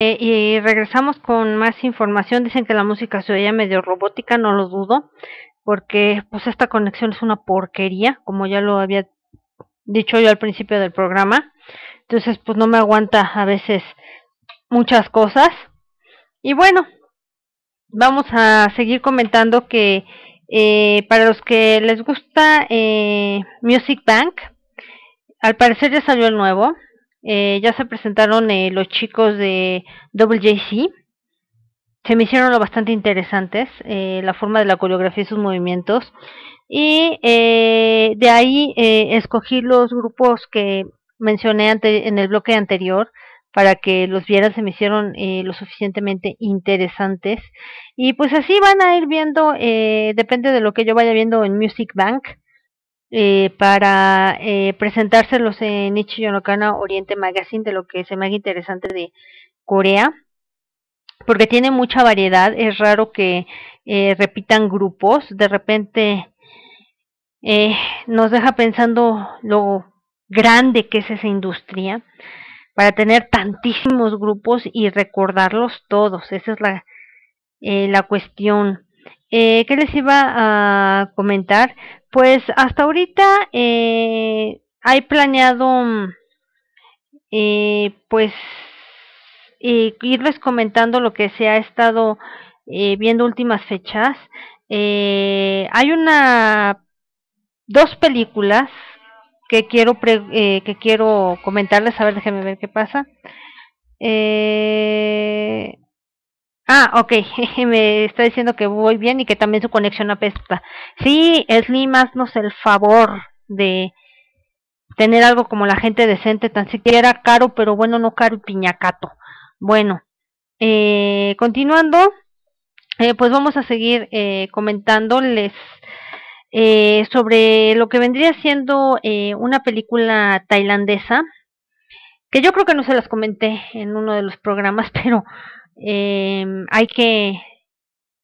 Eh, y regresamos con más información. Dicen que la música se veía medio robótica, no lo dudo, porque pues esta conexión es una porquería, como ya lo había dicho yo al principio del programa. Entonces, pues no me aguanta a veces muchas cosas. Y bueno, vamos a seguir comentando que eh, para los que les gusta eh, Music Bank, al parecer ya salió el nuevo, eh, ya se presentaron eh, los chicos de WJC. Se me hicieron lo bastante interesantes, eh, la forma de la coreografía y sus movimientos. Y de ahí escogí los grupos que mencioné en el bloque anterior para que los vieran, se me hicieron lo suficientemente interesantes. Y pues así van a ir viendo, depende de lo que yo vaya viendo en Music Bank, eh, para eh, presentárselos en Nichi Oriente Magazine, de lo que se me haga interesante de Corea, porque tiene mucha variedad, es raro que eh, repitan grupos, de repente eh, nos deja pensando lo grande que es esa industria, para tener tantísimos grupos y recordarlos todos, esa es la, la cuestión. ¿Qué les iba a comentar? Pues hasta ahorita eh, hay planeado mm, eh, pues eh, irles comentando lo que se ha estado viendo últimas fechas. hay una dos películas que quiero que quiero comentarles. A ver, déjenme ver qué pasa. Eh, Ah, ok, me está diciendo que voy bien y que también su conexión apesta. Sí, Slim, haznos el favor de tener algo como la gente decente, tan siquiera caro, pero bueno, no caro y piñacato. Bueno, eh, continuando, eh, pues vamos a seguir eh, comentándoles sobre lo que vendría siendo una película tailandesa, que yo creo que no se las comenté en uno de los programas, pero Em, hay que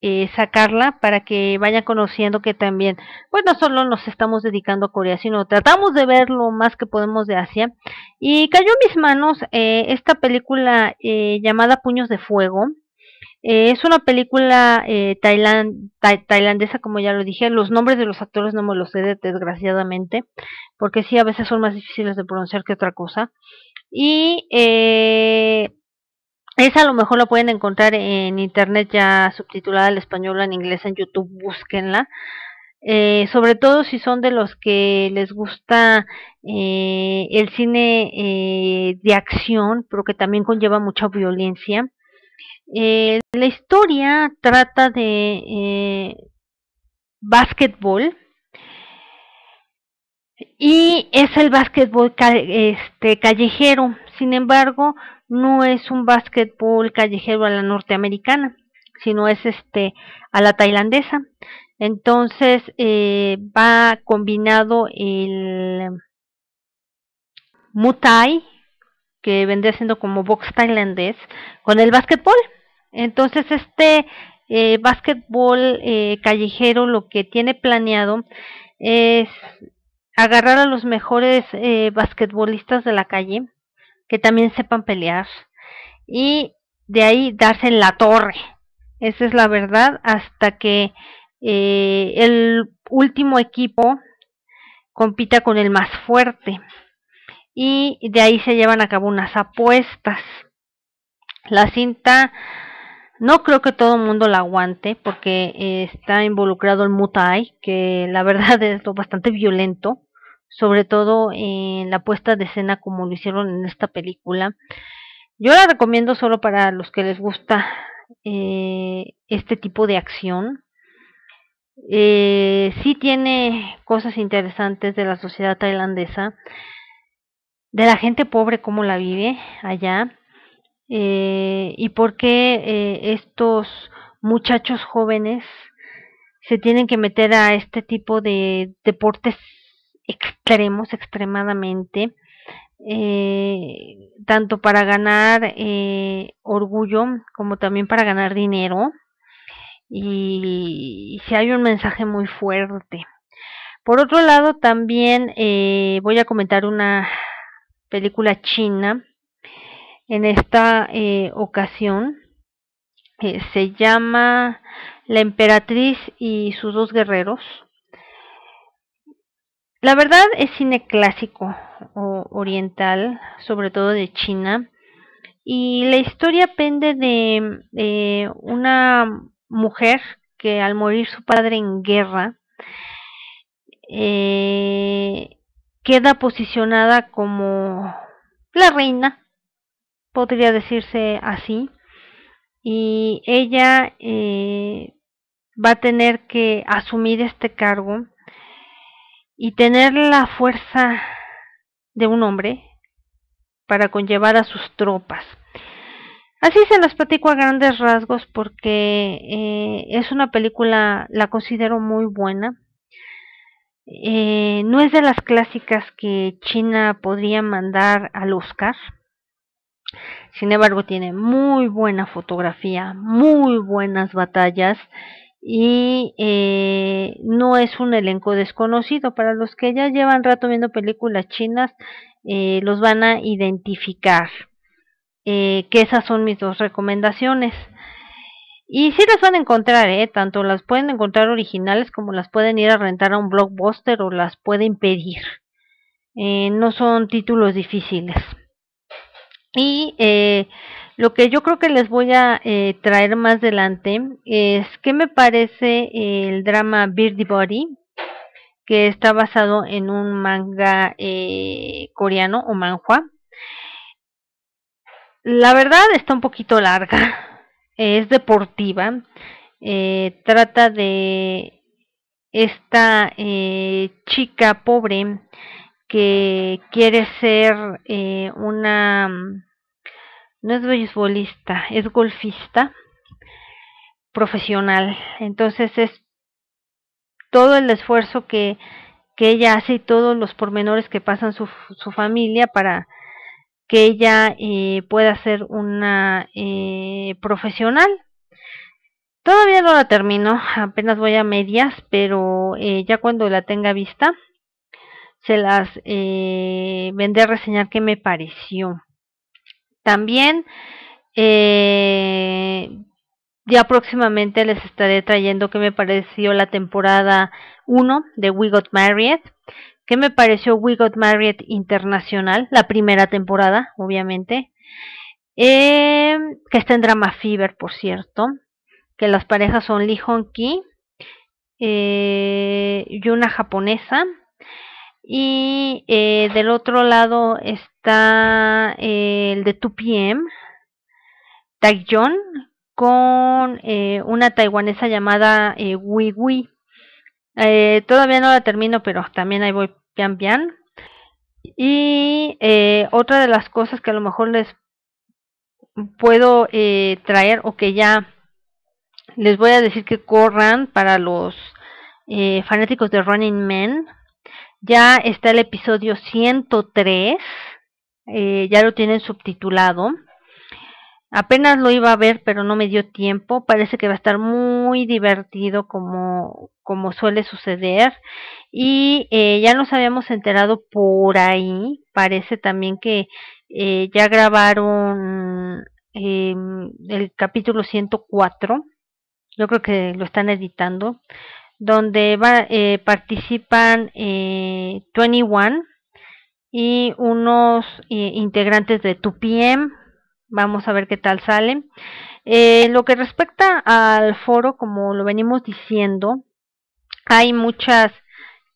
eh, sacarla para que vaya conociendo que también, pues no solo nos estamos dedicando a Corea, sino tratamos de ver lo más que podemos de Asia. Y cayó en mis manos eh, esta película eh, llamada Puños de Fuego. es una película tailandesa, como ya lo dije. Los nombres de los actores no me los sé, desgraciadamente, porque sí, a veces son más difíciles de pronunciar que otra cosa. Y eh, esa a lo mejor la pueden encontrar en internet ya subtitulada al español o en inglés en YouTube, búsquenla. Eh, sobre todo si son de los que les gusta eh, el cine eh, de acción, pero que también conlleva mucha violencia. la historia trata de básquetbol y es el básquetbol este, callejero. Sin embargo, no es un básquetbol callejero a la norteamericana, sino es este a la tailandesa. Entonces eh, va combinado el muay, que vendría siendo como box tailandés, con el básquetbol. Entonces este eh, basquetbol eh, callejero lo que tiene planeado es agarrar a los mejores basquetbolistas de la calle que también sepan pelear y de ahí darse en la torre. Esa es la verdad hasta que eh, el último equipo compita con el más fuerte y de ahí se llevan a cabo unas apuestas. La cinta no creo que todo el mundo la aguante porque eh, está involucrado el Mutai, que la verdad es lo bastante violento sobre todo en la puesta de escena como lo hicieron en esta película. Yo la recomiendo solo para los que les gusta eh, este tipo de acción. Eh, sí tiene cosas interesantes de la sociedad tailandesa, de la gente pobre cómo la vive allá eh, y por qué eh, estos muchachos jóvenes se tienen que meter a este tipo de deportes extremos extremadamente, eh, tanto para ganar eh, orgullo como también para ganar dinero. Y, si hay un mensaje muy fuerte. Por otro lado, también eh, voy a comentar una película china. En esta ocasión se llama La emperatriz y sus dos guerreros la verdad es cine clásico o oriental, sobre todo de China, y la historia pende de, una mujer que al morir su padre en guerra eh, queda posicionada como la reina, podría decirse así, y ella eh, va a tener que asumir este cargo y tener la fuerza de un hombre para conllevar a sus tropas. Así se las platico a grandes rasgos porque eh, es una película, la considero muy buena. Eh, no es de las clásicas que China podría mandar al Oscar. Sin embargo, tiene muy buena fotografía, muy buenas batallas y eh, no es un elenco desconocido. Para los que ya llevan rato viendo películas chinas, eh, los van a identificar. Eh, que esas son mis dos recomendaciones. Y si las van a encontrar, tanto las pueden encontrar originales como las pueden ir a rentar a un blockbuster o las pueden pedir. no son títulos difíciles. Y lo que yo creo que les voy a eh, traer más adelante es qué me parece el drama Birdie Body, que está basado en un manga eh, coreano o manhua. La verdad está un poquito larga, es deportiva, eh, trata de esta chica pobre que quiere ser una no es beisbolista, es golfista profesional. Entonces es todo el esfuerzo que, ella hace y todos los pormenores que pasan su, su familia para que ella eh, pueda ser una eh, profesional. Todavía no la termino, apenas voy a medias, pero eh, ya cuando la tenga vista, se las vendré a reseñar qué me pareció también. Eh, ya próximamente les estaré trayendo qué me pareció la temporada 1 de We Got Married, qué me pareció We Got Married Internacional, la primera temporada, obviamente, em, que está en Drama Fever, por cierto, que las parejas son Lee Hong Ki eh, y una japonesa, y eh, del otro lado, este, está el de 2PM, con eh, una taiwanesa llamada eh, Wee Wee, eh, todavía no la termino, pero también ahí voy pian pian. Y otra de las cosas que a lo mejor les puedo traer o que ya les voy a decir que corran para los fanáticos de Running Man. Ya está el episodio 103 eh, ya lo tienen subtitulado. Apenas lo iba a ver, pero no me dio tiempo. Parece que va a estar muy divertido como, suele suceder. Y eh, ya nos habíamos enterado por ahí. Parece también que eh, ya grabaron em, el capítulo 104. Yo creo que lo están editando. Donde va, participan 21 y unos eh, integrantes de Tupiem. Vamos a ver qué tal salen. Eh, lo que respecta al foro, como lo venimos diciendo, hay muchas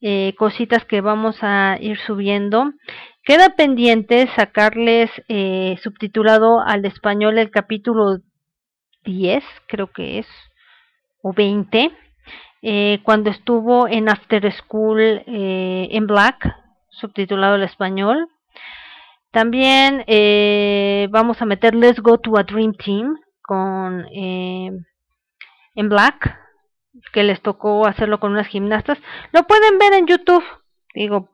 eh, cositas que vamos a ir subiendo. Queda pendiente sacarles subtitulado al español el capítulo 10, creo que es, o 20, cuando estuvo en After School en Black, subtitulado al español. También eh, vamos a meter Let's Go to a Dream Team con eh, en Black, que les tocó hacerlo con unas gimnastas. Lo pueden ver en YouTube. Digo,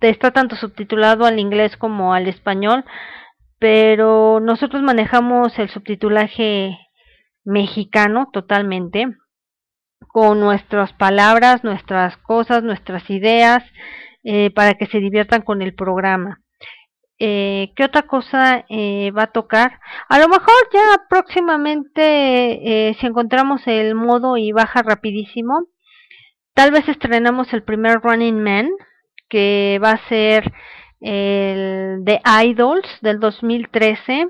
está tanto subtitulado al inglés como al español, pero nosotros manejamos el subtitulaje mexicano totalmente con nuestras palabras, nuestras cosas, nuestras ideas, eh, para que se diviertan con el programa. Eh, ¿Qué otra cosa eh, va a tocar? A lo mejor ya próximamente, si encontramos el modo y baja rapidísimo, tal vez estrenamos el primer Running Man, que va a ser el de Idols del 2013.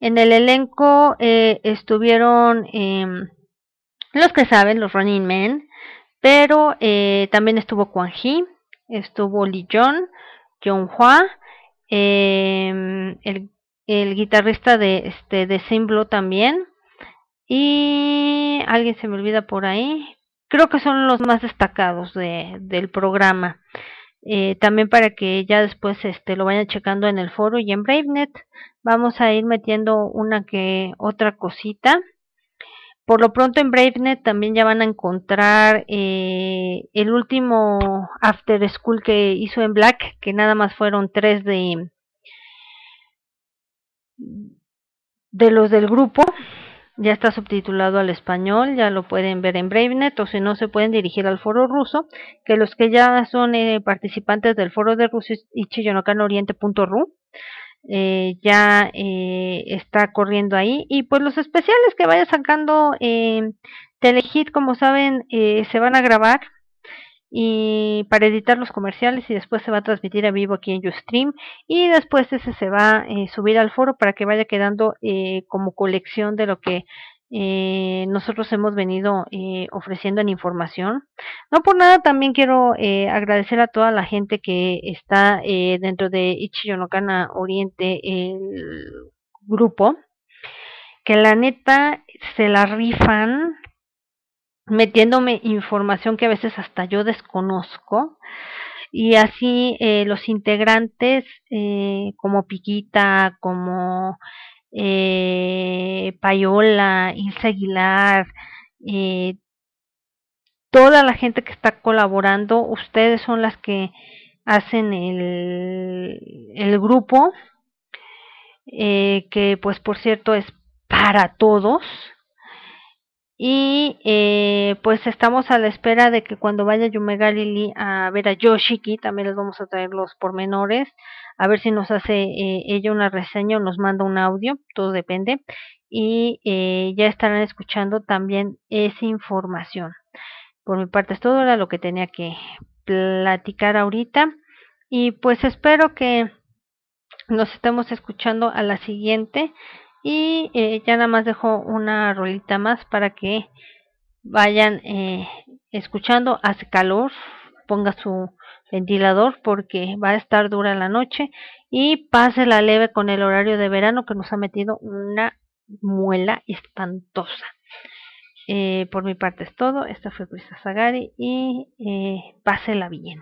En el elenco estuvieron em, los que saben, los Running Men, pero también estuvo Kwanghee estuvo Lee John, John Hua, em, el, guitarrista de, este, de también, y alguien se me olvida por ahí, creo que son los más destacados del programa. Eh, también para que ya después este, lo vayan checando en el foro y en BraveNet. Vamos a ir metiendo una que otra cosita. Por lo pronto en BraveNet también ya van a encontrar eh, el último After School que hizo en Black, que nada más fueron tres de, de los del grupo. Ya está subtitulado al español, ya lo pueden ver en BraveNet o si no se pueden dirigir al foro ruso, que los que ya son eh, participantes del foro de y eh, ya eh, está corriendo ahí. Y pues los especiales que vaya sacando eh, Telehit, como saben, se van a grabar y para editar los comerciales y después se va a transmitir a vivo aquí en YouStream y después ese se va a subir al foro para que vaya quedando como colección de lo que eh, nosotros hemos venido eh, ofreciendo en información. No por nada, también quiero eh, agradecer a toda la gente que está dentro de Ichiyonokana Oriente, el grupo, que la neta se la rifan metiéndome información que a veces hasta yo desconozco. Y así los integrantes como Piquita, como eh, Payola, Ilse Aguilar, eh, toda la gente que está colaborando, ustedes son las que hacen el, el grupo, eh, que pues por cierto es para todos, y eh, pues estamos a la espera de que cuando vaya Yumega Lili a ver a Yoshiki, también les vamos a traer los pormenores, a ver si nos hace eh, ella una reseña o nos manda un audio, todo depende. Y eh, ya estarán escuchando también esa información. Por mi parte, es todo era lo que tenía que platicar ahorita. Y pues espero que nos estemos escuchando a la siguiente. Y eh, ya nada más dejo una rolita más para que vayan eh, escuchando. Hace calor, ponga su ventilador porque va a estar dura la noche y pase la leve con el horario de verano que nos ha metido una muela espantosa. Eh, por mi parte es todo. Esta fue Crista Sagari y pase pásela bien.